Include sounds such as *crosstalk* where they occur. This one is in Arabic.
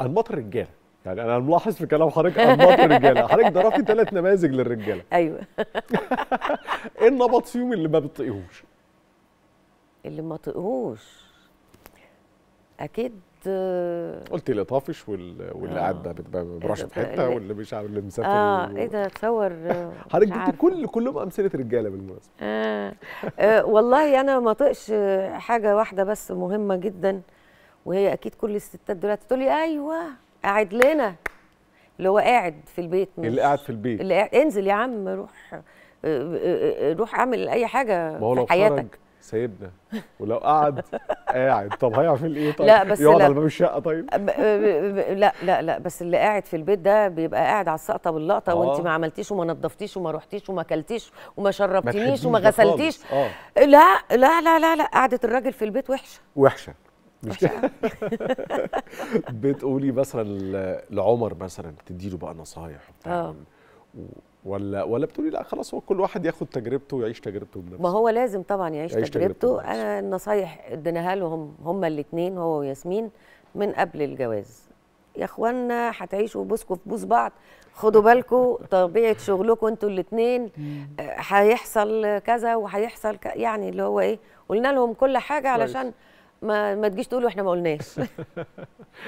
انماط الرجاله يعني انا ملاحظ في كلام حضرتك انماط الرجاله *laughs* حضرتك ضربتي ثلاث نماذج للرجاله ايوه *laughs* ايه النمط فيهم اللي ما بتطيقهوش اللي ما طيقهوش اكيد قلتي اللي طافش وال... واللي قاعد ما آه. بيروحش إيه في حته واللي مش عارف اللي مسافر اه ايه ده تصور *laughs* حضرتك جبتي كل كلهم امثله رجاله بالمناسبه آه. آه والله انا ما طقش حاجه واحده بس مهمه جدا وهي اكيد كل الستات دلوقتي تقول لي ايوه قاعد لنا اللي هو قاعد في البيت مش اللي قاعد في البيت اللي قاعد انزل يا عم روح آه، آه، آه، روح اعمل اي حاجه ما هو لو في حياتك خرج سيبنا ولو قعد قاعد طب هيعمل ايه طيب لا بس يقعد على باب الشقه طيب لا لا لا بس اللي قاعد في البيت ده بيبقى قاعد على السقطه باللقطه آه. وانت ما عملتيش وما نظفتيش وما روحتيش وما اكلتيش وما شربتنيش وما غسلتيش آه. لا لا لا لا لا قعده الراجل في البيت وحشه وحشه مش *laughs* بتقولي مثلا لعمر مثلا بتديله بقى نصايح وبتاع آه. ولا ولا بتقولي لا خلاص هو كل واحد ياخد تجربته ويعيش تجربته بنفسه ما هو لازم طبعا يعيش, يعيش تجربته, تجربته انا النصايح اديناها لهم هما الاثنين هو وياسمين من قبل الجواز يا اخوانا هتعيشوا بوسكوا في بوس بعض خدوا بالكم طبيعه شغلكم انتوا الاثنين آه، هيحصل كذا وهيحصل يعني اللي هو ايه قلنا لهم كل حاجه علشان ما, ما تجيش تقولوا احنا ما قلناش *laughs*